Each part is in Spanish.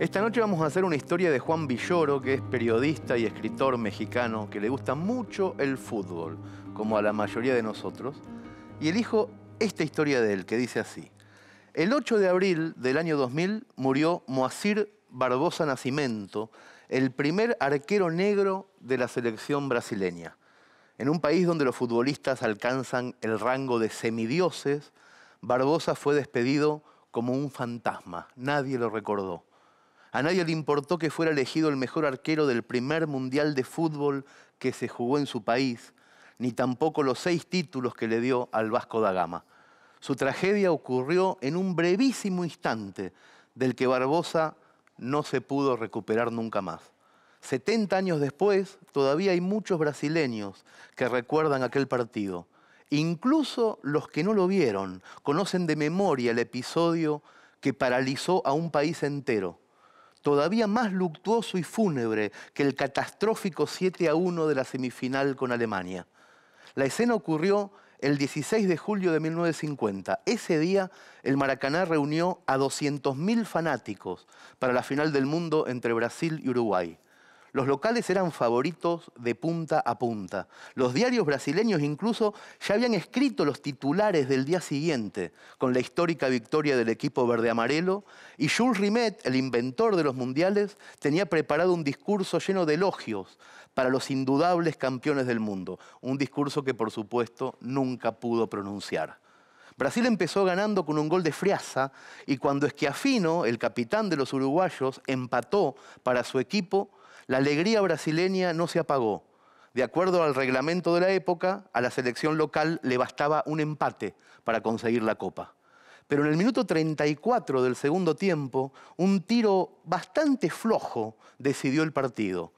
Esta noche vamos a hacer una historia de Juan Villoro, que es periodista y escritor mexicano, que le gusta mucho el fútbol, como a la mayoría de nosotros, y elijo esta historia de él, que dice así. El 8 de abril del año 2000 murió Moacir Barbosa Nascimento, el primer arquero negro de la selección brasileña. En un país donde los futbolistas alcanzan el rango de semidioses, Barbosa fue despedido como un fantasma, nadie lo recordó. A nadie le importó que fuera elegido el mejor arquero del primer mundial de fútbol que se jugó en su país, ni tampoco los seis títulos que le dio al Vasco da Gama. Su tragedia ocurrió en un brevísimo instante, del que Barbosa no se pudo recuperar nunca más. 70 años después, todavía hay muchos brasileños que recuerdan aquel partido. Incluso los que no lo vieron conocen de memoria el episodio que paralizó a un país entero todavía más luctuoso y fúnebre que el catastrófico 7 a 1 de la semifinal con Alemania. La escena ocurrió el 16 de julio de 1950. Ese día el Maracaná reunió a 200.000 fanáticos para la final del mundo entre Brasil y Uruguay. Los locales eran favoritos de punta a punta. Los diarios brasileños incluso ya habían escrito los titulares del día siguiente con la histórica victoria del equipo verde-amarelo y Jules Rimet, el inventor de los mundiales, tenía preparado un discurso lleno de elogios para los indudables campeones del mundo, un discurso que por supuesto nunca pudo pronunciar. Brasil empezó ganando con un gol de Friaza y cuando Esquiafino, el capitán de los uruguayos, empató para su equipo, la alegría brasileña no se apagó. De acuerdo al reglamento de la época, a la selección local le bastaba un empate para conseguir la copa. Pero en el minuto 34 del segundo tiempo, un tiro bastante flojo decidió el partido.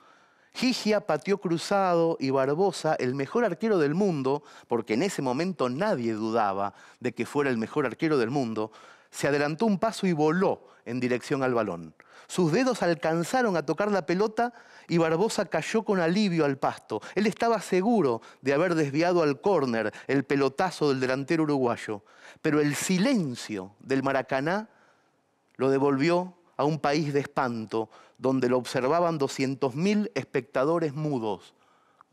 Gigia pateó cruzado y Barbosa, el mejor arquero del mundo, porque en ese momento nadie dudaba de que fuera el mejor arquero del mundo, se adelantó un paso y voló en dirección al balón. Sus dedos alcanzaron a tocar la pelota y Barbosa cayó con alivio al pasto. Él estaba seguro de haber desviado al córner el pelotazo del delantero uruguayo, pero el silencio del Maracaná lo devolvió a un país de espanto donde lo observaban 200.000 espectadores mudos,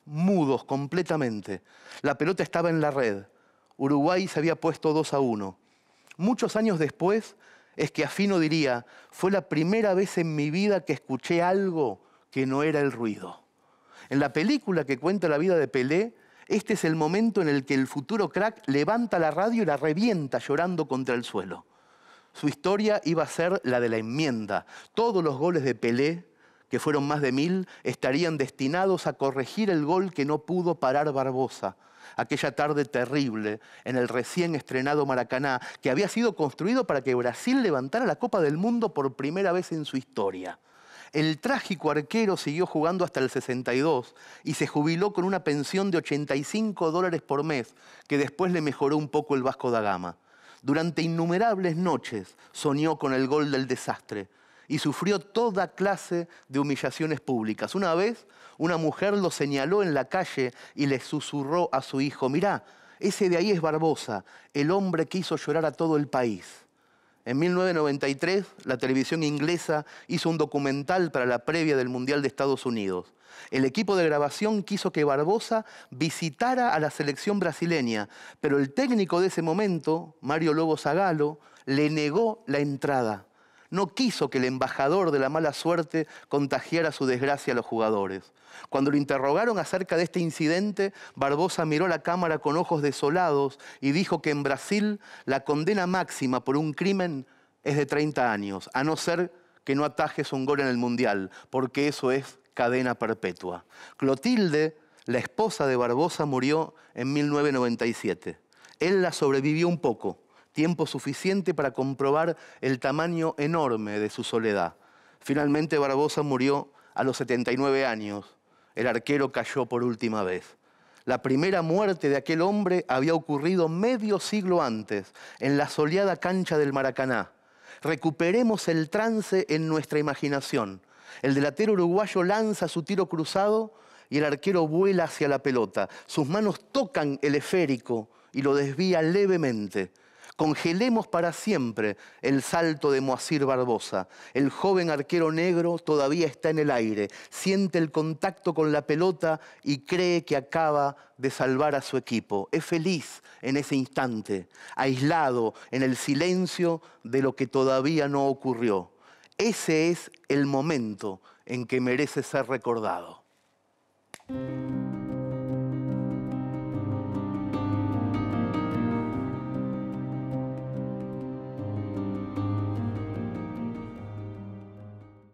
mudos completamente. La pelota estaba en la red. Uruguay se había puesto 2 a 1 muchos años después, es que Afino diría, fue la primera vez en mi vida que escuché algo que no era el ruido. En la película que cuenta la vida de Pelé, este es el momento en el que el futuro crack levanta la radio y la revienta llorando contra el suelo. Su historia iba a ser la de la enmienda. Todos los goles de Pelé que fueron más de mil, estarían destinados a corregir el gol que no pudo parar Barbosa aquella tarde terrible en el recién estrenado Maracaná, que había sido construido para que Brasil levantara la Copa del Mundo por primera vez en su historia. El trágico arquero siguió jugando hasta el 62 y se jubiló con una pensión de 85 dólares por mes, que después le mejoró un poco el Vasco da Gama. Durante innumerables noches soñó con el gol del desastre, y sufrió toda clase de humillaciones públicas. Una vez una mujer lo señaló en la calle y le susurró a su hijo, mirá, ese de ahí es Barbosa, el hombre que hizo llorar a todo el país. En 1993, la televisión inglesa hizo un documental para la previa del Mundial de Estados Unidos. El equipo de grabación quiso que Barbosa visitara a la selección brasileña, pero el técnico de ese momento, Mario Lobo Zagalo, le negó la entrada no quiso que el embajador de la mala suerte contagiara su desgracia a los jugadores. Cuando lo interrogaron acerca de este incidente, Barbosa miró la cámara con ojos desolados y dijo que en Brasil la condena máxima por un crimen es de 30 años, a no ser que no atajes un gol en el Mundial, porque eso es cadena perpetua. Clotilde, la esposa de Barbosa, murió en 1997. Él la sobrevivió un poco tiempo suficiente para comprobar el tamaño enorme de su soledad. Finalmente Barbosa murió a los 79 años. El arquero cayó por última vez. La primera muerte de aquel hombre había ocurrido medio siglo antes, en la soleada cancha del Maracaná. Recuperemos el trance en nuestra imaginación. El delantero uruguayo lanza su tiro cruzado y el arquero vuela hacia la pelota. Sus manos tocan el esférico y lo desvía levemente. Congelemos para siempre el salto de Moacir Barbosa. El joven arquero negro todavía está en el aire, siente el contacto con la pelota y cree que acaba de salvar a su equipo. Es feliz en ese instante, aislado en el silencio de lo que todavía no ocurrió. Ese es el momento en que merece ser recordado.